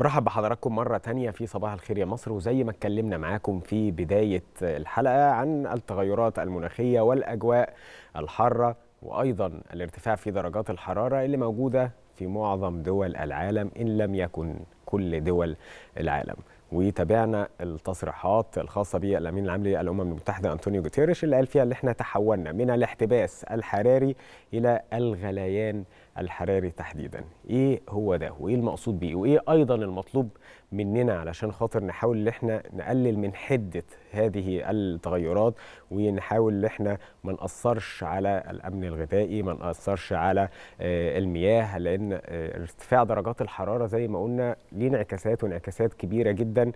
برحب بحضراتكم مرة تانية في صباح الخير يا مصر وزي ما اتكلمنا معاكم في بداية الحلقة عن التغيرات المناخية والأجواء الحارة وأيضا الارتفاع في درجات الحرارة اللي موجودة في معظم دول العالم إن لم يكن كل دول العالم وتابعنا التصريحات الخاصه بالامين العام للامم المتحده انطونيو جوتيريش اللي قال فيها ان احنا تحولنا من الاحتباس الحراري الى الغليان الحراري تحديدا ايه هو ده وايه المقصود بيه وايه ايضا المطلوب مننا علشان خاطر نحاول ان احنا نقلل من حده هذه التغيرات ونحاول ان احنا ما ناثرش على الامن الغذائي ما ناثرش على آه، المياه لان آه، ارتفاع درجات الحراره زي ما قلنا ليه انعكاسات وانعكاسات كبيره جدا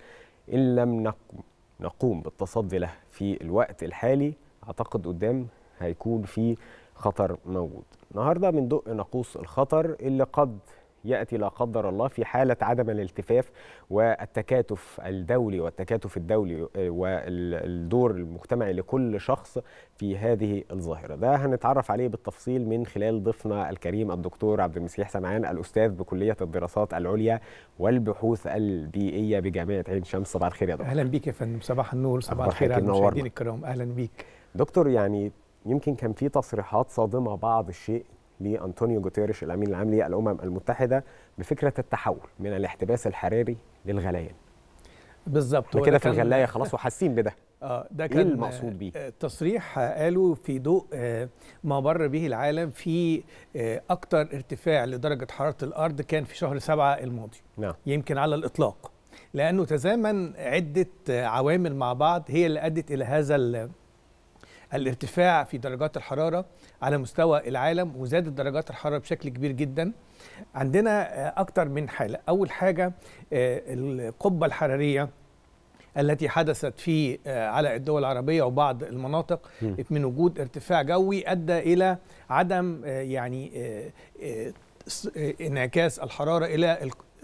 ان لم نقوم بالتصدي له في الوقت الحالي اعتقد قدام هيكون في خطر موجود النهارده بندق ناقوس الخطر اللي قد ياتي لا قدر الله في حاله عدم الالتفاف والتكاتف الدولي والتكاتف الدولي آه، والدور المجتمعي لكل شخص في هذه الظاهره ده هنتعرف عليه بالتفصيل من خلال ضيفنا الكريم الدكتور عبد المسيح سمعان الاستاذ بكليه الدراسات العليا والبحوث البيئيه بجامعه عين شمس صباح الخير يا دكتور اهلا بيك يا فندم صباح النور صباح الخير على المشاهدين الكرام اهلا بيك دكتور يعني يمكن كان في تصريحات صادمه بعض الشيء لانطونيو جوتيريش الامين العام للامم المتحده بفكره التحول من الاحتباس الحراري للغليان بالظبط كده في الغلايه خلاص وحاسين بده اه ده إيه كان ايه المقصود بيه؟ آه، تصريح قاله في ضوء آه، ما مر به العالم في آه، اكثر ارتفاع لدرجه حراره الارض كان في شهر سبعة الماضي نعم يمكن على الاطلاق لانه تزامن عده عوامل مع بعض هي اللي ادت الى هذا الارتفاع في درجات الحرارة على مستوى العالم وزادت درجات الحرارة بشكل كبير جدا عندنا آه، أكتر من حالة أول حاجة آه، القبة الحرارية التي حدثت في آه، على الدول العربية وبعض المناطق من وجود ارتفاع جوي أدى إلى عدم يعني انعكاس الحرارة إلى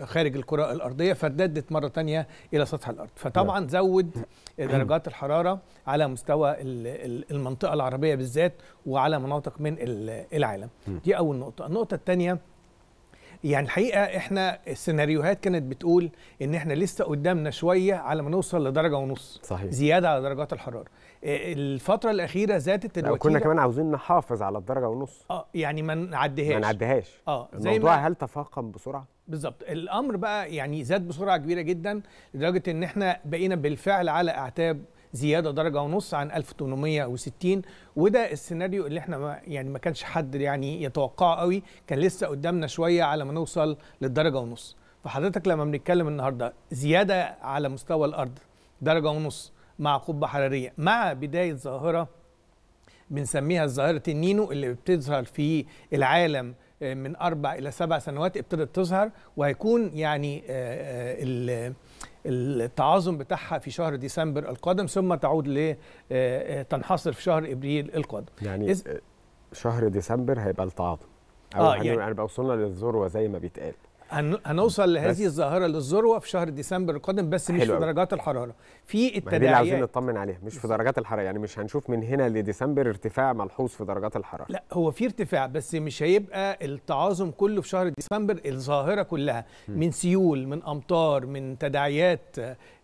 خارج الكره الارضيه فارتدت مره ثانيه الى سطح الارض فطبعا زود درجات الحراره على مستوى المنطقه العربيه بالذات وعلى مناطق من العالم دي اول نقطه النقطه الثانيه يعني الحقيقه احنا السيناريوهات كانت بتقول ان احنا لسه قدامنا شويه على ما نوصل لدرجه ونص صحيح. زياده على درجات الحراره آه، الفتره الاخيره زادت الوتيره كنا كمان عاوزين نحافظ على الدرجه ونص اه يعني ما نعديهاش ما نعديهاش اه زي الموضوع ما... هل تفاقم بسرعه بالظبط الامر بقى يعني زاد بسرعه كبيره جدا لدرجه ان احنا بقينا بالفعل على اعتاب زياده درجه ونص عن 1860 وده السيناريو اللي احنا ما يعني ما كانش حد يعني يتوقعه قوي كان لسه قدامنا شويه على ما نوصل للدرجه ونص فحضرتك لما بنتكلم النهارده زياده على مستوى الارض درجه ونص مع قبه حراريه مع بدايه ظاهره بنسميها ظاهره النينو اللي بتظهر في العالم من اربع الى سبع سنوات ابتدت تظهر وهيكون يعني آه، آه، التعاظم بتاعها في شهر ديسمبر القادم ثم تعود ل آه، تنحصر في شهر ابريل القادم يعني شهر ديسمبر هيبقى التعاظم او آه يعني بقى وصلنا للذروه زي ما بيتقال هن... هنوصل لهذه الظاهره للذروه في شهر ديسمبر القادم بس مش في درجات الحراره في التداعيات اللي عاوزين نطمن عليها مش في درجات الحراره يعني مش هنشوف من هنا لديسمبر ارتفاع ملحوظ في درجات الحراره لا هو في ارتفاع بس مش هيبقى التعاظم كله في شهر ديسمبر الظاهره كلها م. من سيول من امطار من تداعيات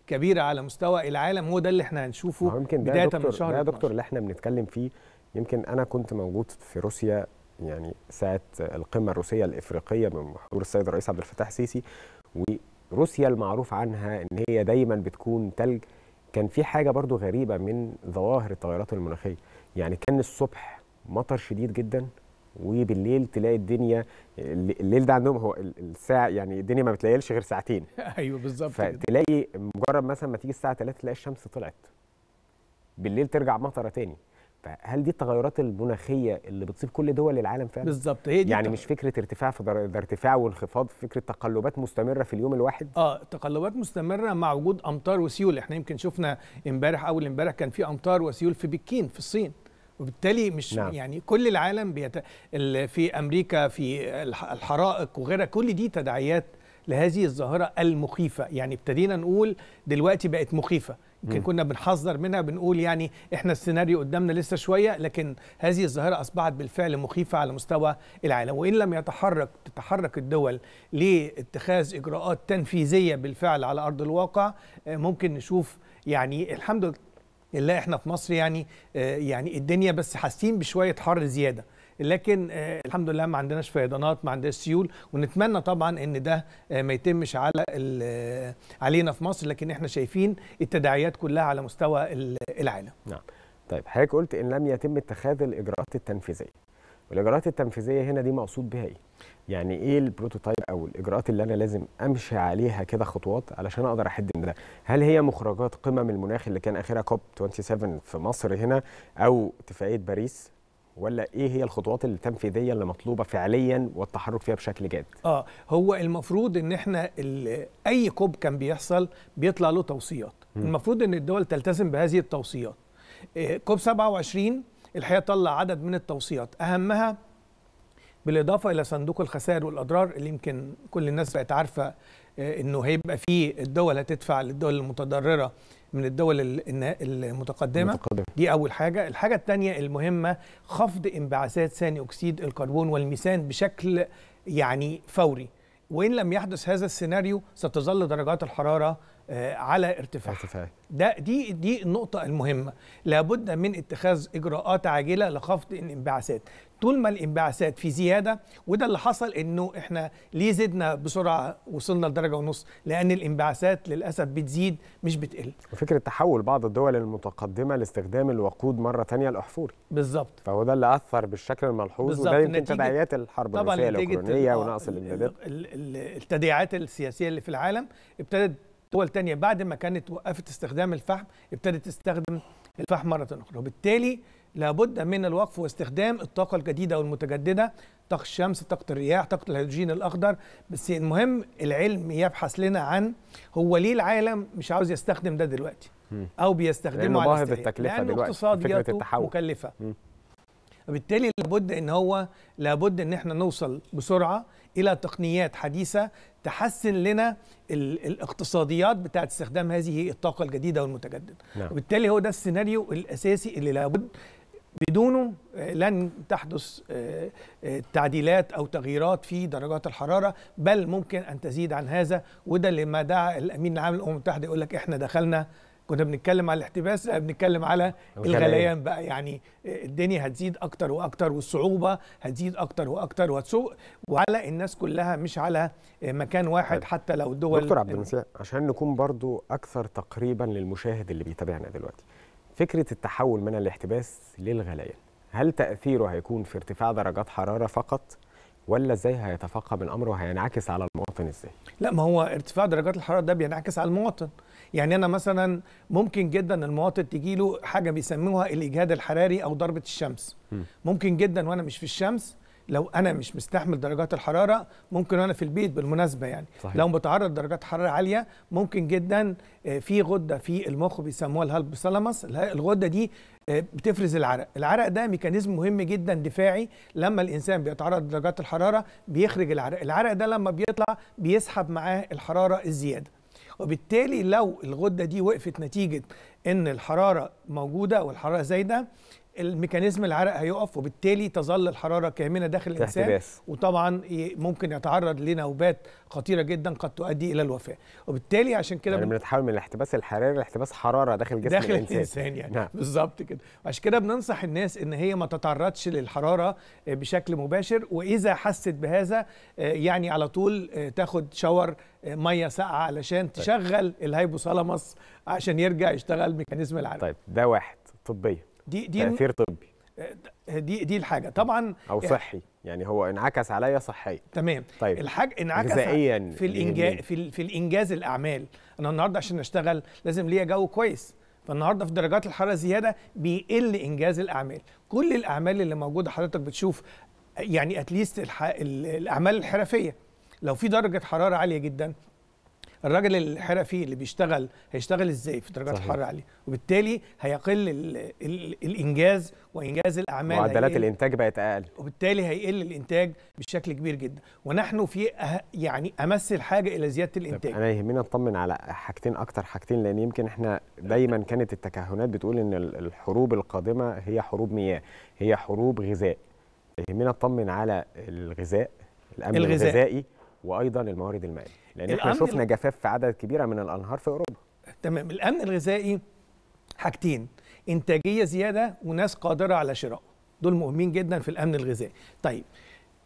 كبيره على مستوى العالم هو ده اللي احنا هنشوفه بدايه من شهر ده يا دكتور اللي احنا بنتكلم فيه يمكن انا كنت موجود في روسيا يعني ساعه القمه الروسيه الافريقيه من حضور السيد الرئيس عبد الفتاح السيسي وروسيا المعروف عنها ان هي دايما بتكون تلج كان في حاجه برضو غريبه من ظواهر التغيرات المناخيه يعني كان الصبح مطر شديد جدا وبالليل تلاقي الدنيا الليل ده عندهم هو الساعه يعني الدنيا ما بتليلش غير ساعتين ايوه بالظبط فتلاقي مجرد مثلا ما تيجي الساعه 3 تلاقي الشمس طلعت بالليل ترجع مطره تاني فهل دي التغيرات المناخيه اللي بتصيب كل دول العالم فعلا بالظبط هي دي يعني التغير. مش فكره ارتفاع في در... ده ارتفاع وانخفاض فكره تقلبات مستمره في اليوم الواحد اه تقلبات مستمره مع وجود امطار وسيول احنا يمكن شفنا امبارح اول امبارح كان في امطار وسيول في بكين في الصين وبالتالي مش نعم. يعني كل العالم بيت... في امريكا في الحرائق وغيرها كل دي تداعيات لهذه الظاهره المخيفه يعني ابتدينا نقول دلوقتي بقت مخيفه يمكن كنا بنحذر منها بنقول يعني احنا السيناريو قدامنا لسه شويه لكن هذه الظاهره اصبحت بالفعل مخيفه على مستوى العالم وان لم يتحرك تتحرك الدول لاتخاذ اجراءات تنفيذيه بالفعل على ارض الواقع آه، ممكن نشوف يعني الحمد لله احنا في مصر يعني آه، يعني الدنيا بس حاسين بشويه حر زياده لكن آه، الحمد لله ما عندناش فيضانات ما عندناش سيول ونتمنى طبعا ان ده آه، ما يتمش على آه، علينا في مصر لكن احنا شايفين التداعيات كلها على مستوى العالم نعم طيب حضرتك قلت ان لم يتم اتخاذ الاجراءات التنفيذيه والاجراءات التنفيذيه هنا دي مقصود بها ايه يعني ايه البروتوتايب او الاجراءات اللي انا لازم امشي عليها كده خطوات علشان اقدر احد من ده هل هي مخرجات قمم المناخ اللي كان اخرها كوب 27 في مصر هنا او اتفاقيه باريس ولا ايه هي الخطوات التنفيذيه اللي مطلوبه فعليا والتحرك فيها بشكل جاد اه هو المفروض ان احنا اي كوب كان بيحصل بيطلع له توصيات م. المفروض ان الدول تلتزم بهذه التوصيات آه، كوب 27 الحقيقه طلع عدد من التوصيات اهمها بالاضافه الى صندوق الخسائر والاضرار اللي يمكن كل الناس بقت عارفه آه، انه هيبقى فيه الدول هتدفع للدول المتضرره من الدول المتقدمه متقدم. دي اول حاجه الحاجه الثانيه المهمه خفض انبعاثات ثاني اكسيد الكربون والميثان بشكل يعني فوري وان لم يحدث هذا السيناريو ستظل درجات الحراره آه، على ارتفاع ده دي دي النقطة المهمة لابد من اتخاذ إجراءات عاجلة لخفض الانبعاثات طول ما الانبعاثات في زيادة وده اللي حصل إنه إحنا ليه زدنا بسرعة وصلنا لدرجة ونص لأن الانبعاثات للأسف بتزيد مش بتقل وفكرة تحول بعض الدول المتقدمة لاستخدام الوقود مرة ثانيه الأحفوري بالظبط فهو ده اللي أثر بالشكل الملحوظ وده يمكن تداعيات الحرب الروسية الأوكرانية ونقص الإمدادات التداعيات السياسية اللي في العالم ابتدت دول تانية بعد ما كانت وقفت استخدام الفحم ابتدت تستخدم الفحم مرة أخرى وبالتالي لابد من الوقف واستخدام الطاقة الجديدة والمتجددة طاقة الشمس طاقة الرياح طاقة الهيدروجين الأخضر بس المهم العلم يبحث لنا عن هو ليه العالم مش عاوز يستخدم ده دلوقتي أو بيستخدمه على التكلفة لأنه دلوقتي اقتصادياته مكلفة م. فبالتالي لابد ان هو لابد ان احنا نوصل بسرعه الى تقنيات حديثه تحسن لنا الاقتصاديات بتاعه استخدام هذه الطاقه الجديده والمتجدده نعم. وبالتالي هو ده السيناريو الاساسي اللي لابد بدونه لن تحدث آه، آه، تعديلات او تغييرات في درجات الحراره بل ممكن ان تزيد عن هذا وده اللي ما دعا الامين العام للامم المتحده يقول لك احنا دخلنا كنا بنتكلم على الاحتباس لا بنتكلم على الغليان بقى يعني الدنيا هتزيد اكتر واكتر والصعوبه هتزيد اكتر واكتر وهتسوق وعلى الناس كلها مش على مكان واحد طيب. حتى لو الدول دكتور عبد المسيح عشان نكون برضو اكثر تقريبا للمشاهد اللي بيتابعنا دلوقتي فكره التحول من الاحتباس للغليان هل تاثيره هيكون في ارتفاع درجات حراره فقط ولا ازاي هيتفاقم الامر وهينعكس على المواطن ازاي؟ لا ما هو ارتفاع درجات الحراره ده بينعكس على المواطن، يعني انا مثلا ممكن جدا المواطن تجي له حاجه بيسموها الاجهاد الحراري او ضربه الشمس. م. ممكن جدا وانا مش في الشمس لو انا مش مستحمل درجات الحراره ممكن وانا في البيت بالمناسبه يعني صحيح. لو بتعرض درجات حراره عاليه ممكن جدا آه، في غده في المخ بيسموها الهالبوثالاموس الغده دي آه، بتفرز العرق العرق ده ميكانيزم مهم جدا دفاعي لما الانسان بيتعرض لدرجات الحراره بيخرج العرق العرق ده لما بيطلع بيسحب معاه الحراره الزياده وبالتالي لو الغده دي وقفت نتيجه ان الحراره موجوده والحراره زايده الميكانيزم العرق هيقف وبالتالي تظل الحراره كامنه داخل الانسان وطبعا ممكن يتعرض لنوبات خطيره جدا قد تؤدي الى الوفاه وبالتالي عشان كده يعني بنتحول من الاحتباس الحراري لاحتباس حراره داخل جسم داخل الانسان, الإنسان يعني نعم. بالظبط كده عشان كده بننصح الناس ان هي ما تتعرضش للحراره آه، بشكل مباشر واذا حست بهذا آه، يعني على طول آه، تاخد شاور ميه ساقعه علشان طيب. تشغل الهيبوثالاموس عشان يرجع يشتغل ميكانيزم العرق طيب ده واحد طبيه دي دي تاثير طبي آه، دي دي الحاجه طبعا او صحي يعني هو انعكس عليا صحيا تمام طيب الحاج انعكس في الانجاز في, في الانجاز الاعمال انا النهارده عشان اشتغل لازم ليا جو كويس فالنهارده في درجات الحراره زياده بيقل انجاز الاعمال كل الاعمال اللي موجوده حضرتك بتشوف يعني اتليست الاعمال الحرفيه لو في درجه حراره عاليه جدا الراجل اللي حرق فيه اللي بيشتغل هيشتغل ازاي في درجات الحراره عاليه وبالتالي هيقل الانجاز وانجاز الاعمال معدلات الانتاج بقت اقل وبالتالي هيقل الانتاج بشكل كبير جدا ونحن في أه يعني امس الحاجه الى زياده الانتاج انا يهمنا نطمن على حاجتين اكتر حاجتين لان يمكن احنا دايما كانت التكهنات بتقول ان الحروب القادمه هي حروب مياه هي حروب غذاء يهمنا نطمن على الغذاء الامن الغذائي وايضا الموارد المائيه لان احنا شفنا جفاف في عدد كبيره من الانهار في اوروبا تمام الامن الغذائي حاجتين انتاجيه زياده وناس قادره على شراء دول مهمين جدا في الامن الغذائي طيب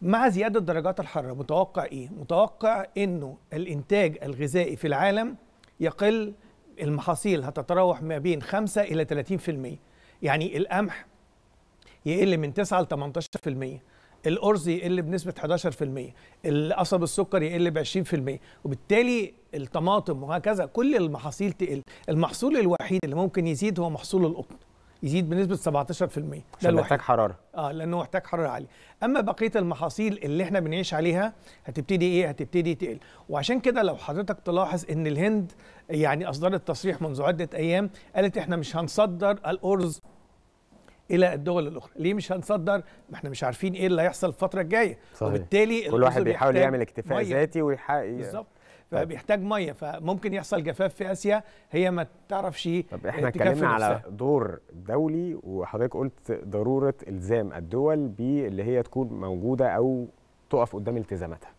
مع زياده درجات الحراره متوقع ايه متوقع انه الانتاج الغذائي في العالم يقل المحاصيل هتتراوح ما بين 5 الى 30% يعني القمح يقل من 9 ل 18% الارز يقل بنسبه 11% القصب السكري يقل ب 20% وبالتالي الطماطم وهكذا كل المحاصيل تقل المحصول الوحيد اللي ممكن يزيد هو محصول القطن يزيد بنسبه 17% ده محتاج حراره اه لانه محتاج حراره عاليه اما بقيه المحاصيل اللي احنا بنعيش عليها هتبتدي ايه هتبتدي تقل وعشان كده لو حضرتك تلاحظ ان الهند يعني اصدرت تصريح منذ عده ايام قالت احنا مش هنصدر الارز الى الدول الاخرى ليه مش هنصدر ما احنا مش عارفين ايه اللي هيحصل الفتره الجايه وبالتالي كل واحد بيحاول يعمل اكتفاء ذاتي ويحقق بالظبط فبيحتاج ميه فممكن يحصل جفاف في اسيا هي ما تعرفش طب احنا اتكلمنا على دور دولي وحضرتك قلت ضروره الزام الدول باللي هي تكون موجوده او تقف قدام التزاماتها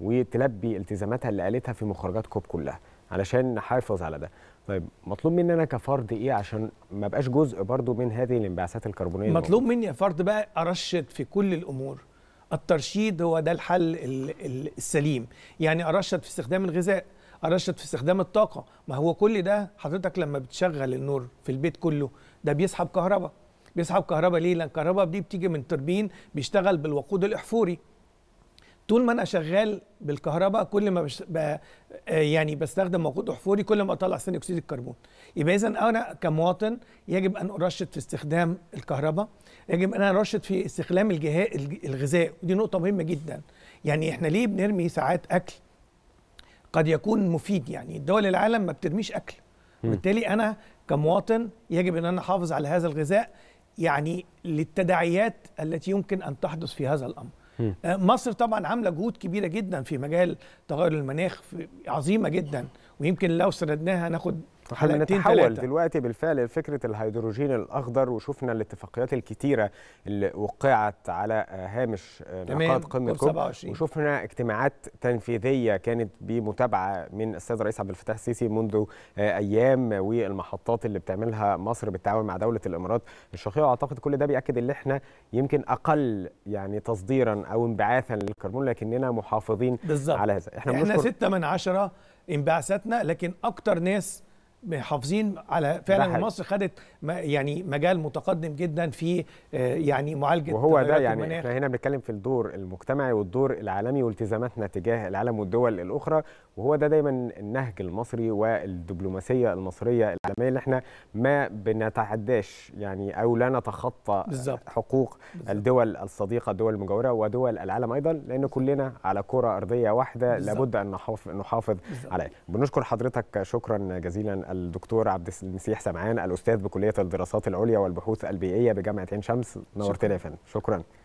وتلبي التزاماتها اللي قالتها في مخرجات كوب كلها علشان نحافظ على ده طيب مطلوب مني انا كفرد ايه عشان ما ابقاش جزء برضو من هذه الانبعاثات الكربونيه مطلوب مني كفرد بقى ارشد في كل الامور الترشيد هو ده الحل السليم يعني ارشد في استخدام الغذاء ارشد في استخدام الطاقه ما هو كل ده حضرتك لما بتشغل النور في البيت كله ده بيسحب كهرباء بيسحب كهرباء ليه لان الكهرباء دي بتيجي من تربين بيشتغل بالوقود الاحفوري طول ما انا شغال بالكهرباء كل ما بش... ب... آه، يعني بستخدم وقود احفوري كل ما اطلع ثاني اكسيد الكربون يبقى اذا انا كمواطن يجب ان ارشد في استخدام الكهرباء يجب ان انا ارشد في استخدام الجهاء الغذاء ودي نقطه مهمه جدا يعني احنا ليه بنرمي ساعات اكل قد يكون مفيد يعني دول العالم ما بترميش اكل وبالتالي انا كمواطن يجب ان انا احافظ على هذا الغذاء يعني للتداعيات التي يمكن ان تحدث في هذا الامر آه، مصر طبعا عامله جهود كبيره جدا في مجال تغير المناخ عظيمه جدا ويمكن لو سردناها ناخد احنا نتحول دلوقتي بالفعل لفكره الهيدروجين الاخضر وشفنا الاتفاقيات الكتيره اللي وقعت على هامش نقاط قمه كوب وشفنا اجتماعات تنفيذيه كانت بمتابعه من السيد الرئيس عبد الفتاح السيسي منذ آه، ايام والمحطات اللي بتعملها مصر بالتعاون مع دوله الامارات الشقيقه واعتقد كل ده بياكد ان احنا يمكن اقل يعني تصديرا او انبعاثا للكربون لكننا محافظين بالزبط. على هذا احنا, احنا ستة من عشرة انبعاثاتنا لكن اكتر ناس محافظين على فعلا مصر خدت يعني مجال متقدم جدا في آه، يعني معالجه وهو ده يعني المناخ. احنا هنا بنتكلم في الدور المجتمعي والدور العالمي والتزاماتنا تجاه العالم والدول الاخرى وهو ده دايما النهج المصري والدبلوماسيه المصريه العالميه اللي احنا ما بنتعداش يعني او لا نتخطى بالزبط. حقوق بالزبط. الدول الصديقه الدول المجاوره ودول العالم ايضا لان كلنا على كره ارضيه واحده بالزبط. لابد ان نحافظ, نحافظ عليها بنشكر حضرتك شكرا جزيلا الدكتور عبد المسيح سمعان الاستاذ بكليه الدراسات العليا والبحوث البيئيه بجامعه عين شمس نورتنا يا فندم شكرا